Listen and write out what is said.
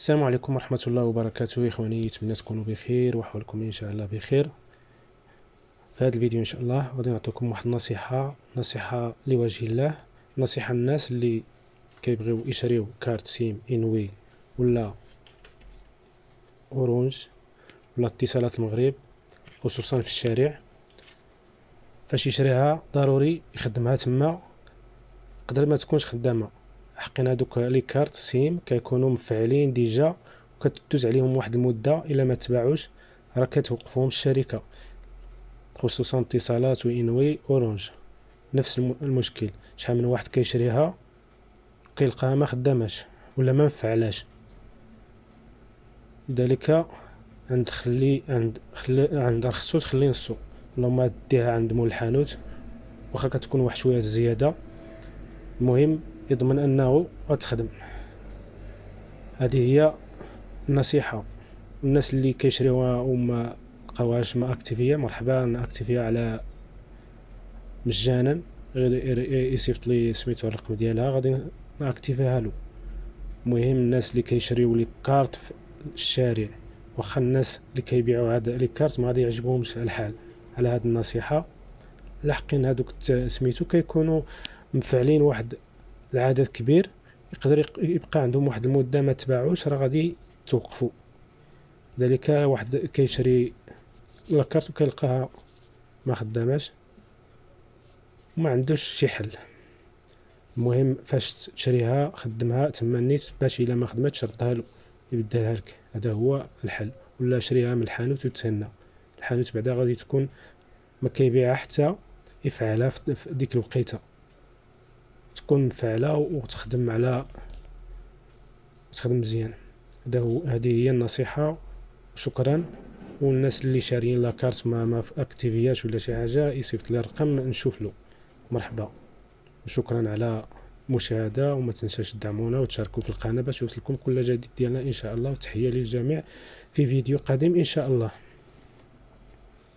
السلام عليكم ورحمة الله وبركاته إخواني نتمنى تكونوا بخير وحولكم إن شاء الله بخير في هذا الفيديو إن شاء الله غادي نعطيكم واحد النصيحة نصيحة لوجه الله نصيحة الناس اللي كيبغيو يشريو كارت سيم إنوي ولا أورونج ولا اتصالات المغرب خصوصا في الشارع فاش يشريها ضروري يخدمها تما قدر ما تكونش خدامه حقنا دوك لي كارت سيم كيكونوا مفعلين ديجا وكتدوز عليهم واحد المده الا ما تباعوش راه كتوقفهم الشركه خصوصا اتصالات وانوي اورنج نفس المشكل شحال من واحد كيشريها وكيلقاها ما خداماش ولا ما مفعلاش لذلك عند خلي عند خلي عند رخصو تخلي نصو اللهم ديها عند مول الحانوت واخا كتكون واحد شويه زياده المهم يضمن انه غتخدم هذه هي النصيحه الناس اللي كيشريوها وما لقاوهاش ما اكتيفيا مرحبا اكتيفيا على مجانا غير يصيفط لي سميتو الرقم ديالها غادي ناكتيفيها له المهم الناس اللي كيشريو لي كارت في الشارع واخا الناس اللي كيبيعوا هاد لي كارت ما غادي يعجبهمش الحال على هاد النصيحه لاحقين هادوك سميتو كيكونوا مفعلين واحد العدد كبير يقدر يبقى عندهم واحد المده ما تباعوش راه غادي توقفوا ذلك واحد كيشري لاكارت وكيلقاها ما خداماش وما عندوش شي حل المهم فاش تشريها خدمها تما نيت باش الا ما خدمتش ردها له يبدلها لك هذا هو الحل ولا شريها من الحانوت وتهنى الحانوت بعدا غادي تكون ما كيبيعها حتى يفعلها في ديك الوقيته تكون مفعله وتخدم على تخدم مزيان هذا هو هذه هي النصيحه شكرا والناس اللي شاريين لاكارت ما ما في اكتيفياش ولا شي حاجه يصيفط لي الرقم نشوف له مرحبا شكرا على المشاهده وما تنساش تدعمونا وتشاركوا في القناه باش يوصلكم كل جديد ديالنا ان شاء الله وتحيه للجميع في فيديو قادم ان شاء الله